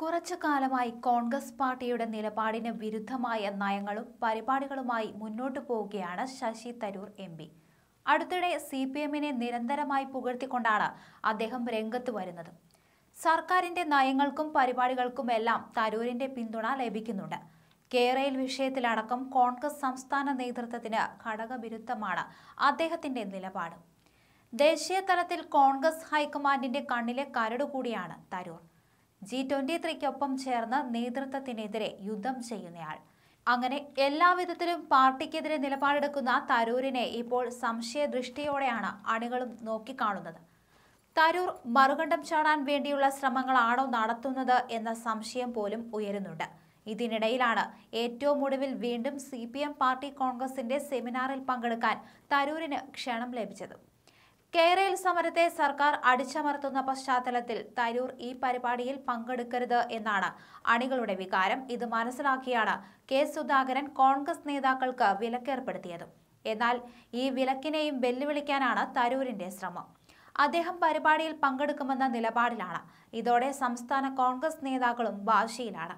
കുറച്ചു കാലമായി കോൺഗ്രസ് പാർട്ടിയുടെ നിലപാടിന് വിരുദ്ധമായ നയങ്ങളും പരിപാടികളുമായി മുന്നോട്ടു പോവുകയാണ് ശശി തരൂർ എം പി അടുത്തിടെ സി പി എമ്മിനെ നിരന്തരമായി പുകഴ്ത്തിക്കൊണ്ടാണ് അദ്ദേഹം രംഗത്ത് വരുന്നത് സർക്കാരിന്റെ നയങ്ങൾക്കും പരിപാടികൾക്കും എല്ലാം തരൂരിന്റെ പിന്തുണ ലഭിക്കുന്നുണ്ട് കേരയിൽ വിഷയത്തിലടക്കം കോൺഗ്രസ് സംസ്ഥാന നേതൃത്വത്തിന് ഘടകവിരുദ്ധമാണ് അദ്ദേഹത്തിന്റെ നിലപാട് ദേശീയ തലത്തിൽ കോൺഗ്രസ് ഹൈക്കമാൻഡിന്റെ കണ്ണിലെ കരട് കൂടിയാണ് തരൂർ ജി ട്വന്റി ത്രീക്കൊപ്പം ചേർന്ന് നേതൃത്വത്തിനെതിരെ യുദ്ധം ചെയ്യുന്നയാൾ അങ്ങനെ എല്ലാവിധത്തിലും പാർട്ടിക്കെതിരെ നിലപാടെടുക്കുന്ന തരൂരിനെ ഇപ്പോൾ സംശയദൃഷ്ടിയോടെയാണ് അണികളും നോക്കിക്കാണുന്നത് തരൂർ മറുകണ്ഠം ചാടാൻ വേണ്ടിയുള്ള ശ്രമങ്ങളാണോ നടത്തുന്നത് എന്ന സംശയം പോലും ഉയരുന്നുണ്ട് ഇതിനിടയിലാണ് ഏറ്റവും ഒടുവിൽ വീണ്ടും സി പി എം പാർട്ടി കോൺഗ്രസിന്റെ സെമിനാറിൽ പങ്കെടുക്കാൻ തരൂരിന് ക്ഷണം ലഭിച്ചത് കേരള സമരത്തെ സർക്കാർ അടിച്ചമർത്തുന്ന പശ്ചാത്തലത്തിൽ തരൂർ ഈ പരിപാടിയിൽ പങ്കെടുക്കരുത് എന്നാണ് അണികളുടെ വികാരം ഇത് മനസ്സിലാക്കിയാണ് കെ സുധാകരൻ കോൺഗ്രസ് നേതാക്കൾക്ക് വിലക്കേർപ്പെടുത്തിയത് എന്നാൽ ഈ വിലക്കിനെയും വെല്ലുവിളിക്കാനാണ് തരൂരിന്റെ ശ്രമം അദ്ദേഹം പരിപാടിയിൽ പങ്കെടുക്കുമെന്ന നിലപാടിലാണ് ഇതോടെ സംസ്ഥാന കോൺഗ്രസ് നേതാക്കളും വാശിയിലാണ്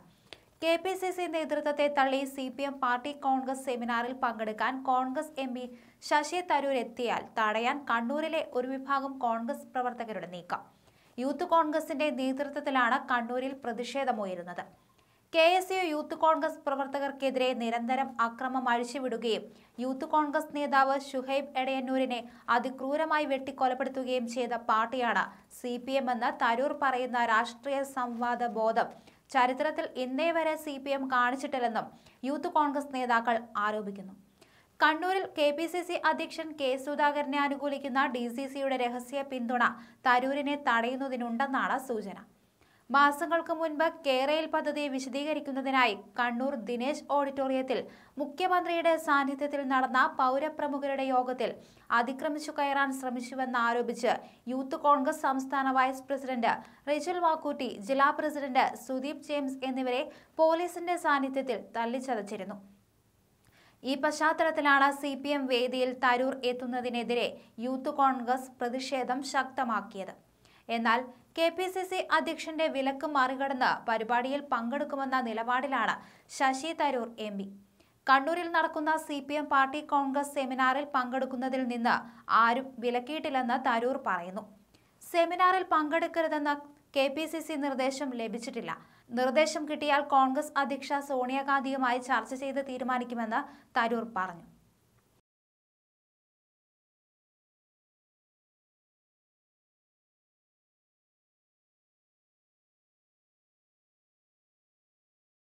കെ പി സി സി നേതൃത്വത്തെ തള്ളി C P M party Congress സെമിനാറിൽ പങ്കെടുക്കാൻ Congress M P Shashi Tharoor എത്തിയാൽ തടയാൻ കണ്ണൂരിലെ ഒരു വിഭാഗം കോൺഗ്രസ് പ്രവർത്തകരുടെ നീക്കം യൂത്ത് കോൺഗ്രസിന്റെ നേതൃത്വത്തിലാണ് കണ്ണൂരിൽ പ്രതിഷേധമുയരുന്നത് K S U youth Congress പ്രവർത്തകർക്കെതിരെ നിരന്തരം അക്രമം അഴിച്ചുവിടുകയും യൂത്ത് കോൺഗ്രസ് നേതാവ് ഷുഹൈബ് എടയന്നൂരിനെ അതിക്രൂരമായി വെട്ടിക്കൊലപ്പെടുത്തുകയും ചെയ്ത പാർട്ടിയാണ് സി പി എം എന്ന് തരൂർ പറയുന്ന രാഷ്ട്രീയ സംവാദ ബോധം ചരിത്രത്തിൽ ഇന്നേ വരെ സി പി എം കാണിച്ചിട്ടില്ലെന്നും യൂത്ത് കോൺഗ്രസ് നേതാക്കൾ ആരോപിക്കുന്നു കണ്ണൂരിൽ കെ പി സി സി അധ്യക്ഷൻ കെ സുധാകരനെ അനുകൂലിക്കുന്ന ഡി സി സിയുടെ രഹസ്യ പിന്തുണ തരൂരിനെ തടയുന്നതിനുണ്ടെന്നാണ് സൂചന മാസങ്ങൾക്ക് മുൻപ് കേരയിൽ പദ്ധതി വിശദീകരിക്കുന്നതിനായി കണ്ണൂർ ദിനേശ് ഓഡിറ്റോറിയത്തിൽ മുഖ്യമന്ത്രിയുടെ സാന്നിധ്യത്തിൽ നടന്ന പൗരപ്രമുഖരുടെ യോഗത്തിൽ അതിക്രമിച്ചു കയറാൻ ശ്രമിച്ചുവെന്നാരോപിച്ച് യൂത്ത് കോൺഗ്രസ് സംസ്ഥാന വൈസ് പ്രസിഡന്റ് റിജിൽ വാക്കൂട്ടി ജില്ലാ പ്രസിഡന്റ് സുദീപ് ജെയിംസ് എന്നിവരെ പോലീസിന്റെ സാന്നിധ്യത്തിൽ തല്ലിച്ചതച്ചിരുന്നു ഈ പശ്ചാത്തലത്തിലാണ് സി പി എം വേദിയിൽ തരൂർ എത്തുന്നതിനെതിരെ യൂത്ത് കോൺഗ്രസ് പ്രതിഷേധം ശക്തമാക്കിയത് എന്നാൽ കെ പി സി സി അധ്യക്ഷന്റെ വിലക്ക് മറികടന്ന് പരിപാടിയിൽ പങ്കെടുക്കുമെന്ന നിലപാടിലാണ് ശശി തരൂർ എം പി കണ്ണൂരിൽ നടക്കുന്ന C P M party Congress സെമിനാറിൽ പങ്കെടുക്കുന്നതിൽ നിന്ന് ആരും വിലക്കിയിട്ടില്ലെന്ന് തരൂർ പറയുന്നു സെമിനാറിൽ പങ്കെടുക്കരുതെന്ന കെ പി സി സി നിർദ്ദേശം ലഭിച്ചിട്ടില്ല നിർദ്ദേശം കിട്ടിയാൽ കോൺഗ്രസ് അധ്യക്ഷ സോണിയാഗാന്ധിയുമായി ചർച്ച ചെയ്ത് തീരുമാനിക്കുമെന്ന് തരൂർ പറഞ്ഞു